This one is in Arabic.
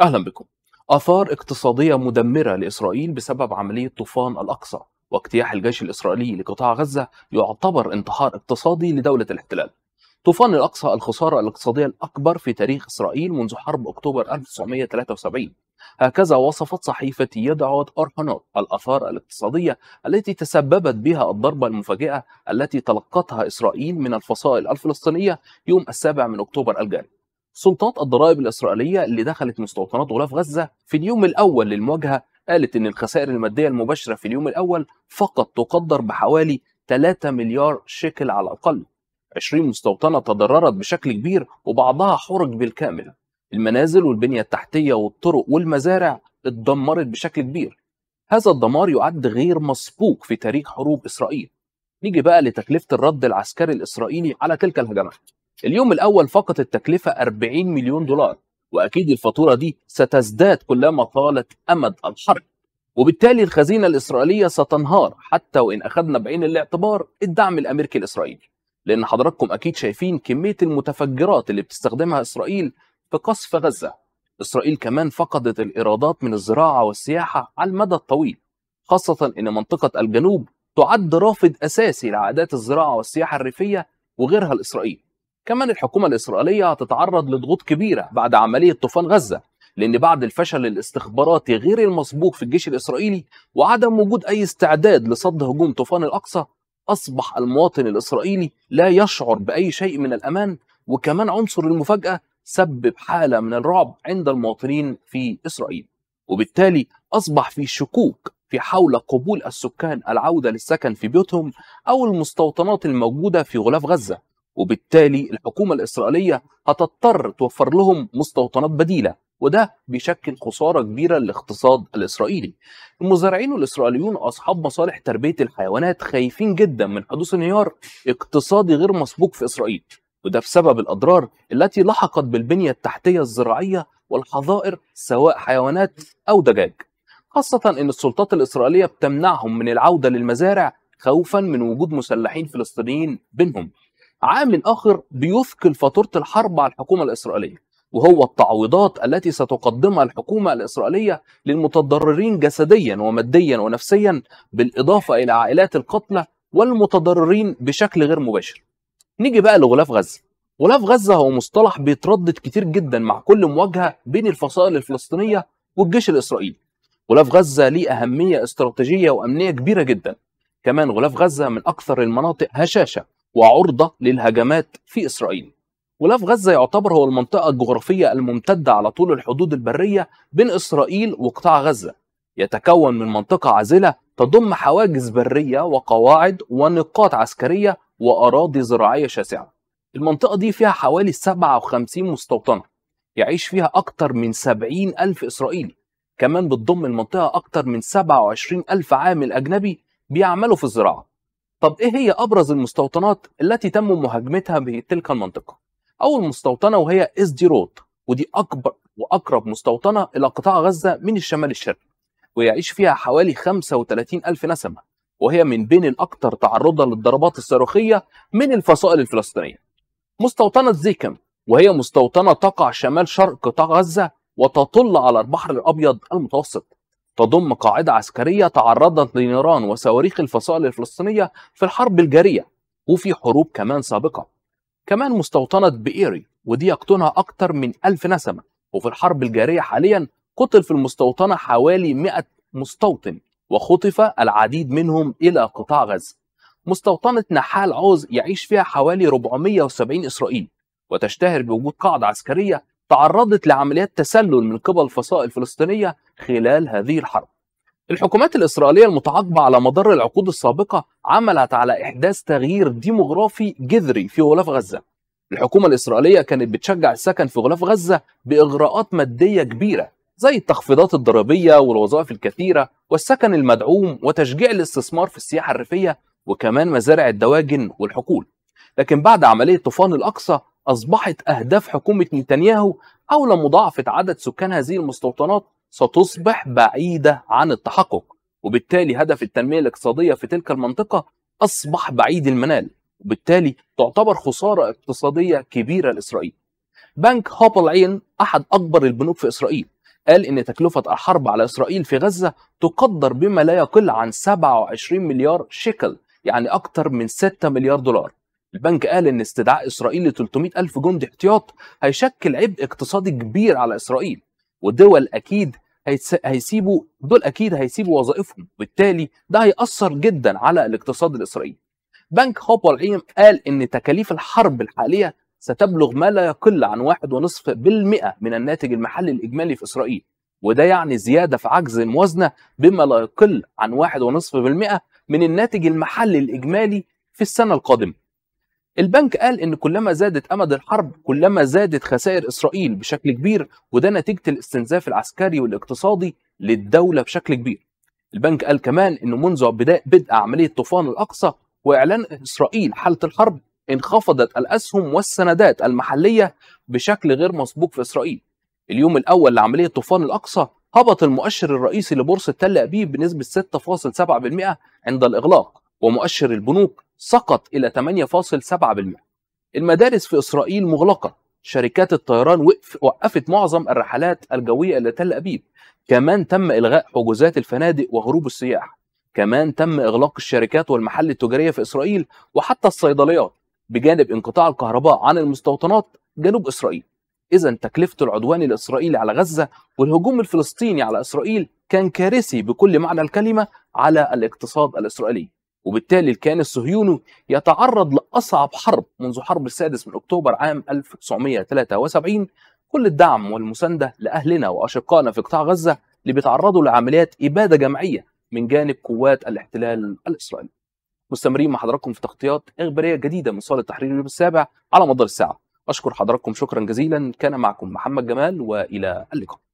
أهلا بكم آثار اقتصادية مدمرة لإسرائيل بسبب عملية طوفان الأقصى واجتياح الجيش الإسرائيلي لقطاع غزة يعتبر انتحار اقتصادي لدولة الاحتلال طوفان الأقصى الخسارة الاقتصادية الأكبر في تاريخ إسرائيل منذ حرب أكتوبر 1973 هكذا وصفت صحيفة يدعوت أورهانوت الآثار الاقتصادية التي تسببت بها الضربة المفاجئة التي تلقتها إسرائيل من الفصائل الفلسطينية يوم السابع من أكتوبر الجاري سلطات الضرائب الإسرائيلية اللي دخلت مستوطنات غلاف غزة في اليوم الأول للمواجهة قالت إن الخسائر المادية المباشرة في اليوم الأول فقط تقدر بحوالي 3 مليار شيكل على الأقل 20 مستوطنة تضررت بشكل كبير وبعضها حرج بالكامل المنازل والبنية التحتية والطرق والمزارع اتدمرت بشكل كبير هذا الدمار يعد غير مسبوق في تاريخ حروب إسرائيل نيجي بقى لتكلفة الرد العسكري الإسرائيلي على تلك الهجمات اليوم الأول فقط التكلفة 40 مليون دولار وأكيد الفاتورة دي ستزداد كلما طالت أمد الحرب وبالتالي الخزينة الإسرائيلية ستنهار حتى وإن أخذنا بعين الاعتبار الدعم الأمريكي الإسرائيلي لأن حضراتكم أكيد شايفين كمية المتفجرات اللي بتستخدمها إسرائيل في قصف غزة إسرائيل كمان فقدت الإيرادات من الزراعة والسياحة على المدى الطويل خاصة إن منطقة الجنوب تعد رافد أساسي لعادات الزراعة والسياحة الريفية وغيرها لإسرائيل كمان الحكومة الإسرائيلية هتتعرض لضغوط كبيرة بعد عملية طوفان غزة لأن بعد الفشل الاستخباراتي غير المسبوق في الجيش الإسرائيلي وعدم وجود أي استعداد لصد هجوم طوفان الأقصى أصبح المواطن الإسرائيلي لا يشعر بأي شيء من الأمان وكمان عنصر المفاجأة سبب حالة من الرعب عند المواطنين في إسرائيل وبالتالي أصبح في شكوك في حول قبول السكان العودة للسكن في بيوتهم أو المستوطنات الموجودة في غلاف غزة وبالتالي الحكومة الإسرائيلية هتضطر توفر لهم مستوطنات بديلة وده بيشكل خسارة كبيرة للاقتصاد الإسرائيلي المزارعين الإسرائيليون أصحاب مصالح تربية الحيوانات خايفين جدا من حدوث انهيار اقتصادي غير مسبوق في إسرائيل وده بسبب الأضرار التي لحقت بالبنية التحتية الزراعية والحظائر سواء حيوانات أو دجاج خاصة أن السلطات الإسرائيلية بتمنعهم من العودة للمزارع خوفا من وجود مسلحين فلسطينيين بينهم عامل اخر بيثقل فاتوره الحرب على الحكومه الاسرائيليه وهو التعويضات التي ستقدمها الحكومة الإسرائيلية للمتضررين جسديا وماديا ونفسيا بالإضافة إلى عائلات القتلى والمتضررين بشكل غير مباشر نيجي بقى لغلاف غزة غلاف غزة هو مصطلح بيتردد كتير جدا مع كل مواجهة بين الفصائل الفلسطينية والجيش الإسرائيلي غلاف غزة ليه أهمية استراتيجية وأمنية كبيرة جدا كمان غلاف غزة من أكثر المناطق هشاشة وعرضة للهجمات في إسرائيل ولاف غزة يعتبر هو المنطقة الجغرافية الممتدة على طول الحدود البرية بين إسرائيل وقطاع غزة يتكون من منطقة عازلة تضم حواجز برية وقواعد ونقاط عسكرية وأراضي زراعية شاسعة المنطقة دي فيها حوالي 57 مستوطنة يعيش فيها اكثر من 70 ألف إسرائيلي كمان بتضم المنطقة اكثر من 27 ألف عامل أجنبي بيعملوا في الزراعة طب ايه هي ابرز المستوطنات التي تم مهاجمتها بتلك المنطقه اول مستوطنه وهي اس دي رود ودي اكبر واقرب مستوطنه الى قطاع غزه من الشمال الشرقي ويعيش فيها حوالي 35 ألف نسمة وهي من بين الأكثر تعرضا للضربات الصاروخية من الفصائل الفلسطينية مستوطنة زيكم وهي مستوطنة تقع شمال شرق قطاع غزة وتطل على البحر الأبيض المتوسط تضم قاعدة عسكرية تعرضت لنيران وصواريخ الفصائل الفلسطينية في الحرب الجارية وفي حروب كمان سابقة كمان مستوطنة بإيري ودي يقطنها أكتر من ألف نسمة وفي الحرب الجارية حاليا قتل في المستوطنة حوالي 100 مستوطن وخطف العديد منهم إلى قطاع غزة مستوطنة نحال عوز يعيش فيها حوالي 470 إسرائيلي وتشتهر بوجود قاعدة عسكرية تعرضت لعمليات تسلل من قبل الفصائل الفلسطينية خلال هذه الحرب الحكومات الإسرائيلية المتعاقبة على مدار العقود السابقة عملت على إحداث تغيير ديموغرافي جذري في غلاف غزة الحكومة الإسرائيلية كانت بتشجع السكن في غلاف غزة بإغراءات مادية كبيرة زي التخفيضات الضريبية والوظائف الكثيرة والسكن المدعوم وتشجيع الاستثمار في السياحة الريفية وكمان مزارع الدواجن والحقول لكن بعد عملية طوفان الأقصى أصبحت أهداف حكومة نتنياهو حول مضاعفة عدد سكان هذه المستوطنات ستصبح بعيدة عن التحقق وبالتالي هدف التنمية الاقتصادية في تلك المنطقة أصبح بعيد المنال وبالتالي تعتبر خسارة اقتصادية كبيرة لإسرائيل بنك هوبل عين أحد أكبر البنوك في إسرائيل قال إن تكلفة الحرب على إسرائيل في غزة تقدر بما لا يقل عن 27 مليار شيكل يعني أكثر من 6 مليار دولار البنك قال ان استدعاء اسرائيل ل 300 الف جندي احتياط هيشكل عبء اقتصادي كبير على اسرائيل ودول اكيد هيسيبوا دول اكيد هيسيبوا وظائفهم وبالتالي ده هيأثر جدا على الاقتصاد الاسرائيلي بنك هوبر العين قال ان تكاليف الحرب الحاليه ستبلغ ما لا يقل عن 1.5% من الناتج المحلي الاجمالي في اسرائيل وده يعني زياده في عجز الموازنه بما لا يقل عن 1.5% من الناتج المحلي الاجمالي في السنه القادمه البنك قال ان كلما زادت امد الحرب كلما زادت خسائر اسرائيل بشكل كبير وده نتيجه الاستنزاف العسكري والاقتصادي للدوله بشكل كبير. البنك قال كمان انه منذ بدء بدء عمليه طوفان الاقصى واعلان اسرائيل حاله الحرب انخفضت الاسهم والسندات المحليه بشكل غير مسبوق في اسرائيل. اليوم الاول لعمليه طوفان الاقصى هبط المؤشر الرئيسي لبورصه تل ابيب بنسبه 6.7% عند الاغلاق ومؤشر البنوك سقط إلى 8.7% المدارس في إسرائيل مغلقة شركات الطيران وقفت معظم الرحلات الجوية إلى تل أبيب كمان تم إلغاء حجوزات الفنادق وهروب السياح كمان تم إغلاق الشركات والمحل التجارية في إسرائيل وحتى الصيدليات بجانب انقطاع الكهرباء عن المستوطنات جنوب إسرائيل إذا تكلفة العدوان الإسرائيلي على غزة والهجوم الفلسطيني على إسرائيل كان كارثي بكل معنى الكلمة على الاقتصاد الإسرائيلي وبالتالي الكيان الصهيوني يتعرض لأصعب حرب منذ حرب السادس من أكتوبر عام 1973 كل الدعم والمساندة لأهلنا وأشقائنا في قطاع غزة اللي بيتعرضوا لعمليات إبادة جماعية من جانب قوات الاحتلال الإسرائيلي مستمرين مع حضراتكم في تغطيات إخبارية جديدة من صالة تحرير اليوم السابع على مدار الساعة أشكر حضراتكم شكرا جزيلا كان معكم محمد جمال وإلى اللقاء